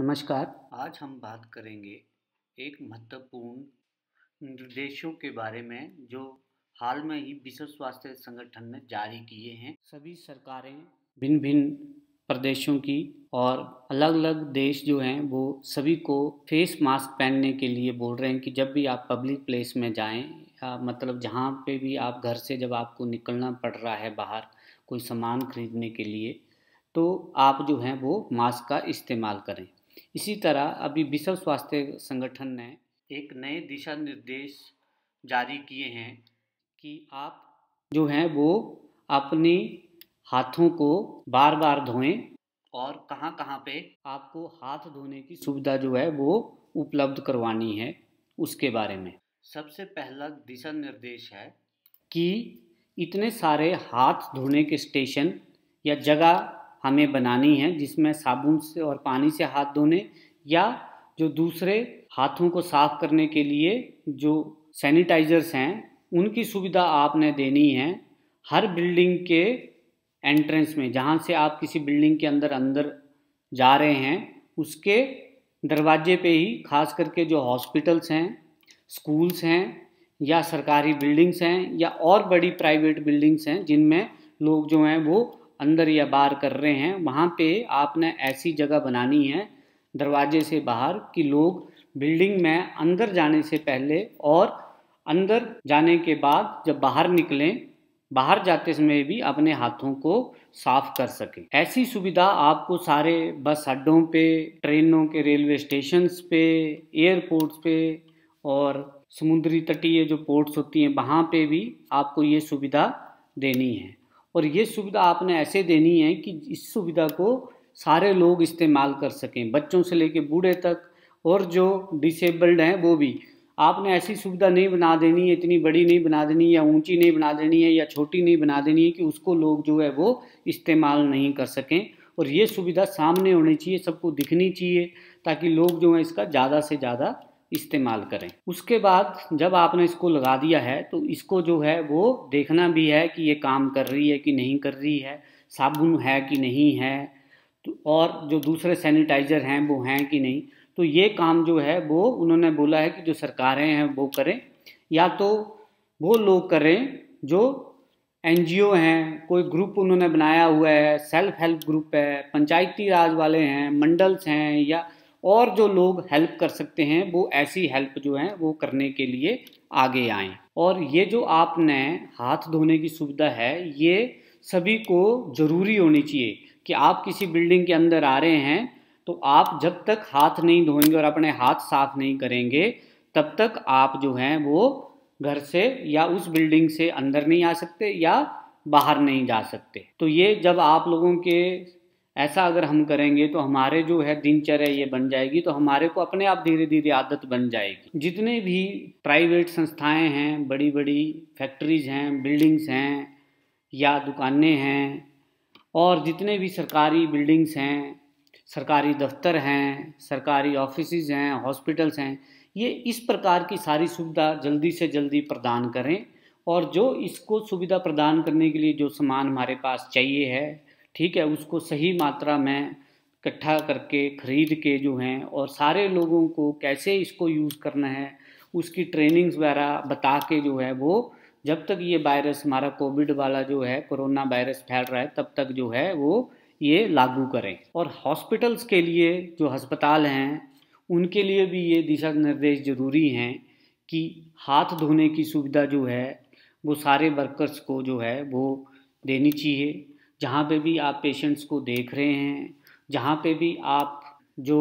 नमस्कार आज हम बात करेंगे एक महत्वपूर्ण निर्देशों के बारे में जो हाल में ही विश्व स्वास्थ्य संगठन ने जारी किए हैं सभी सरकारें भिन्न भिन्न प्रदेशों की और अलग अलग देश जो हैं वो सभी को फेस मास्क पहनने के लिए बोल रहे हैं कि जब भी आप पब्लिक प्लेस में जाएं या मतलब जहाँ पे भी आप घर से जब आपको निकलना पड़ रहा है बाहर कोई सामान खरीदने के लिए तो आप जो हैं वो मास्क का इस्तेमाल करें इसी तरह अभी विश्व स्वास्थ्य संगठन ने एक नए दिशा निर्देश जारी किए हैं कि आप जो हैं वो अपने हाथों को बार बार धोएं और कहाँ कहाँ पे आपको हाथ धोने की सुविधा जो है वो उपलब्ध करवानी है उसके बारे में सबसे पहला दिशा निर्देश है कि इतने सारे हाथ धोने के स्टेशन या जगह हमें बनानी है जिसमें साबुन से और पानी से हाथ धोने या जो दूसरे हाथों को साफ करने के लिए जो सैनिटाइजर्स हैं उनकी सुविधा आपने देनी है हर बिल्डिंग के एंट्रेंस में जहाँ से आप किसी बिल्डिंग के अंदर अंदर जा रहे हैं उसके दरवाजे पे ही खास करके जो हॉस्पिटल्स हैं स्कूल्स हैं या सरकारी बिल्डिंग्स हैं या और बड़ी प्राइवेट बिल्डिंग्स हैं जिनमें लोग जो हैं वो अंदर या बाहर कर रहे हैं वहाँ पे आपने ऐसी जगह बनानी है दरवाजे से बाहर कि लोग बिल्डिंग में अंदर जाने से पहले और अंदर जाने के बाद जब बाहर निकलें बाहर जाते समय भी अपने हाथों को साफ कर सकें ऐसी सुविधा आपको सारे बस अड्डों पे ट्रेनों के रेलवे स्टेशन पे एयरपोर्ट्स पे और समुद्री तटीय जो पोर्ट्स होती हैं वहाँ पे भी आपको ये सुविधा देनी है और ये सुविधा आपने ऐसे देनी है कि इस सुविधा को सारे लोग इस्तेमाल कर सकें बच्चों से लेके बूढ़े तक और जो डिसेबल्ड हैं वो भी आपने ऐसी सुविधा नहीं बना देनी है इतनी बड़ी नहीं बना देनी या ऊंची नहीं बना देनी है या छोटी नहीं बना देनी है कि उसको लोग जो है वो इस्तेमाल नहीं कर सकें और ये सुविधा सामने होनी चाहिए सबको दिखनी चाहिए ताकि लोग जो हैं इसका ज़्यादा से ज़्यादा इस्तेमाल करें उसके बाद जब आपने इसको लगा दिया है तो इसको जो है वो देखना भी है कि ये काम कर रही है कि नहीं कर रही है साबुन है कि नहीं है तो और जो दूसरे सैनिटाइज़र हैं वो हैं कि नहीं तो ये काम जो है वो उन्होंने बोला है कि जो सरकारें हैं वो करें या तो वो लोग करें जो एन हैं कोई ग्रुप उन्होंने बनाया हुआ है सेल्फ हेल्प ग्रुप है पंचायती राज वाले हैं मंडल्स हैं या और जो लोग हेल्प कर सकते हैं वो ऐसी हेल्प जो है वो करने के लिए आगे आए और ये जो आपने हाथ धोने की सुविधा है ये सभी को ज़रूरी होनी चाहिए कि आप किसी बिल्डिंग के अंदर आ रहे हैं तो आप जब तक हाथ नहीं धोएंगे और अपने हाथ साफ नहीं करेंगे तब तक आप जो हैं वो घर से या उस बिल्डिंग से अंदर नहीं आ सकते या बाहर नहीं जा सकते तो ये जब आप लोगों के ऐसा अगर हम करेंगे तो हमारे जो है दिनचर्या ये बन जाएगी तो हमारे को अपने आप धीरे धीरे आदत बन जाएगी जितने भी प्राइवेट संस्थाएं हैं बड़ी बड़ी फैक्ट्रीज हैं बिल्डिंग्स हैं या दुकानें हैं और जितने भी सरकारी बिल्डिंग्स हैं सरकारी दफ्तर हैं सरकारी ऑफिस हैं हॉस्पिटल्स हैं ये इस प्रकार की सारी सुविधा जल्दी से जल्दी प्रदान करें और जो इसको सुविधा प्रदान करने के लिए जो सामान हमारे पास चाहिए है ठीक है उसको सही मात्रा में इकट्ठा करके खरीद के जो हैं और सारे लोगों को कैसे इसको यूज़ करना है उसकी ट्रेनिंग्स वगैरह बता के जो है वो जब तक ये वायरस हमारा कोविड वाला जो है कोरोना वायरस फैल रहा है तब तक जो है वो ये लागू करें और हॉस्पिटल्स के लिए जो अस्पताल हैं उनके लिए भी ये दिशा निर्देश ज़रूरी हैं कि हाथ धोने की सुविधा जो है वो सारे वर्कर्स को जो है वो देनी चाहिए जहाँ पे भी आप पेशेंट्स को देख रहे हैं जहाँ पे भी आप जो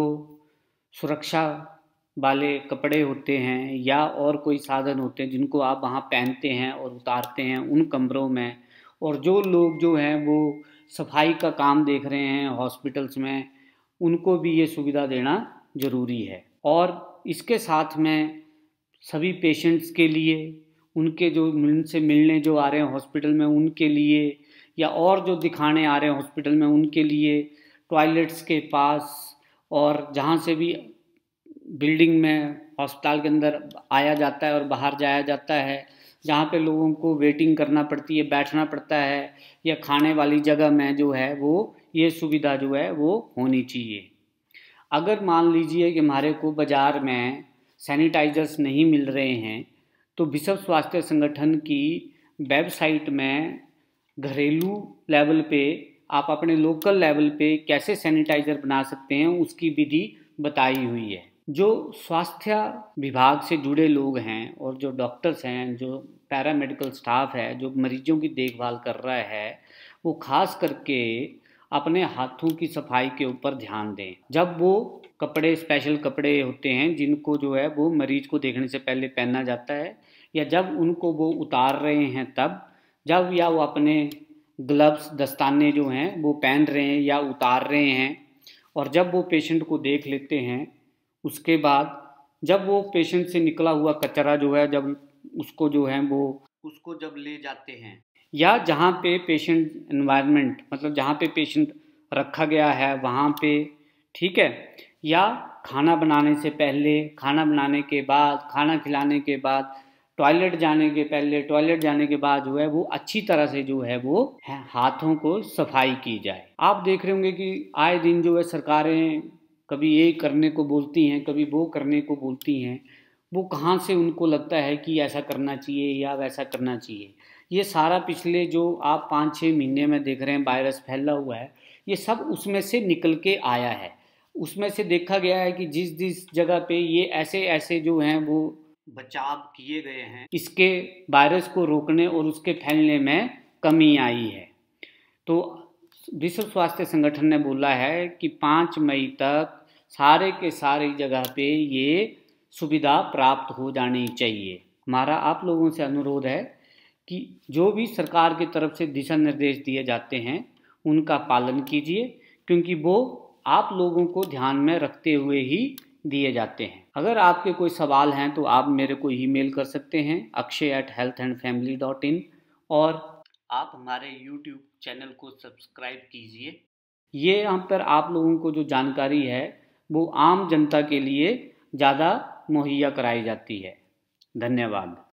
सुरक्षा वाले कपड़े होते हैं या और कोई साधन होते हैं जिनको आप वहाँ पहनते हैं और उतारते हैं उन कमरों में और जो लोग जो हैं वो सफाई का काम देख रहे हैं हॉस्पिटल्स में उनको भी ये सुविधा देना ज़रूरी है और इसके साथ में सभी पेशेंट्स के लिए उनके जो उनसे मिलने जो आ रहे हैं हॉस्पिटल में उनके लिए या और जो दिखाने आ रहे हैं हॉस्पिटल में उनके लिए टॉयलेट्स के पास और जहाँ से भी बिल्डिंग में हॉस्पिटल के अंदर आया जाता है और बाहर जाया जाता है जहाँ पे लोगों को वेटिंग करना पड़ती है बैठना पड़ता है या खाने वाली जगह में जो है वो ये सुविधा जो है वो होनी चाहिए अगर मान लीजिए कि हमारे को बाज़ार में सैनिटाइजर्स नहीं मिल रहे हैं तो विश्व स्वास्थ्य संगठन की वेबसाइट में घरेलू लेवल पे आप अपने लोकल लेवल पे कैसे सैनिटाइजर बना सकते हैं उसकी विधि बताई हुई है जो स्वास्थ्य विभाग से जुड़े लोग हैं और जो डॉक्टर्स हैं जो पैरामेडिकल स्टाफ है जो मरीजों की देखभाल कर रहा है वो खास करके अपने हाथों की सफाई के ऊपर ध्यान दें जब वो कपड़े स्पेशल कपड़े होते हैं जिनको जो है वो मरीज को देखने से पहले पहना जाता है या जब उनको वो उतार रहे हैं तब जब या वो अपने ग्लव्स दस्ताने जो हैं वो पहन रहे हैं या उतार रहे हैं और जब वो पेशेंट को देख लेते हैं उसके बाद जब वो पेशेंट से निकला हुआ कचरा जो है जब उसको जो है वो उसको जब ले जाते हैं या जहाँ पे पेशेंट इन्वायरमेंट मतलब जहाँ पे पेशेंट रखा गया है वहाँ पे ठीक है या खाना बनाने से पहले खाना बनाने के बाद खाना खिलाने के बाद टॉयलेट जाने के पहले टॉयलेट जाने के बाद जो है वो अच्छी तरह से जो है वो हाथों को सफाई की जाए आप देख रहे होंगे कि आए दिन जो है सरकारें कभी ये करने को बोलती हैं कभी वो करने को बोलती हैं वो कहाँ से उनको लगता है कि ऐसा करना चाहिए या वैसा करना चाहिए ये सारा पिछले जो आप पाँच छः महीने में देख रहे हैं वायरस फैला हुआ है ये सब उसमें से निकल के आया है उसमें से देखा गया है कि जिस जिस जगह पे ये ऐसे ऐसे जो हैं वो बचाव किए गए हैं इसके वायरस को रोकने और उसके फैलने में कमी आई है तो विश्व स्वास्थ्य संगठन ने बोला है कि पाँच मई तक सारे के सारी जगह पे ये सुविधा प्राप्त हो जानी चाहिए हमारा आप लोगों से अनुरोध है कि जो भी सरकार की तरफ से दिशा निर्देश दिए जाते हैं उनका पालन कीजिए क्योंकि वो आप लोगों को ध्यान में रखते हुए ही दिए जाते हैं अगर आपके कोई सवाल हैं तो आप मेरे को ईमेल कर सकते हैं Akshay at health and family dot in और आप हमारे यूट्यूब चैनल को सब्सक्राइब कीजिए ये यहाँ पर आप लोगों को जो जानकारी है वो आम जनता के लिए ज़्यादा मुहैया कराई जाती है धन्यवाद